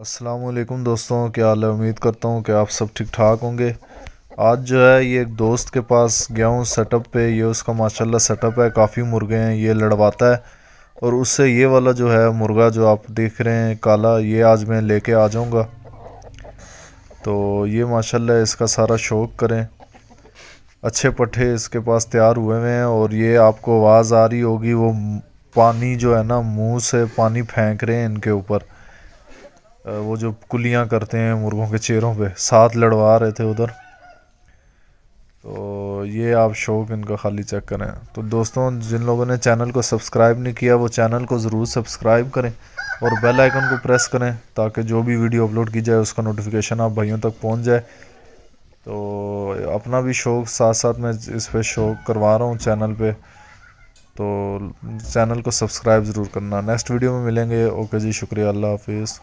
असलम दोस्तों क्या हाल है उम्मीद करता हूँ कि आप सब ठीक ठाक होंगे आज जो है ये एक दोस्त के पास गया हूँ सेटअप पे ये उसका माशाल्लाह सेटअप है काफ़ी मुर्गे हैं ये लड़वाता है और उससे ये वाला जो है मुर्गा जो आप देख रहे हैं काला ये आज मैं लेके आ जाऊँगा तो ये माशाल्लाह इसका सारा शौक़ करें अच्छे पट्ठे इसके पास तैयार हुए हुए हैं और ये आपको आवाज़ आ रही होगी वो पानी जो है ना मुँह से पानी फेंक रहे हैं इनके ऊपर वो जो कुलियाँ करते हैं मुर्गों के चेहरों पे साथ लड़वा रहे थे उधर तो ये आप शौक इनका खाली चेक करें तो दोस्तों जिन लोगों ने चैनल को सब्सक्राइब नहीं किया वो चैनल को ज़रूर सब्सक्राइब करें और बेल आइकन को प्रेस करें ताकि जो भी वीडियो अपलोड की जाए उसका नोटिफिकेशन आप भाइयों तक पहुँच जाए तो अपना भी शौक साथ साथ मैं इस पर शौक करवा रहा हूँ चैनल पर तो चैनल को सब्सक्राइब ज़रूर करना नेक्स्ट वीडियो में मिलेंगे ओके जी शुक्रिया अल्लाह हाफिज़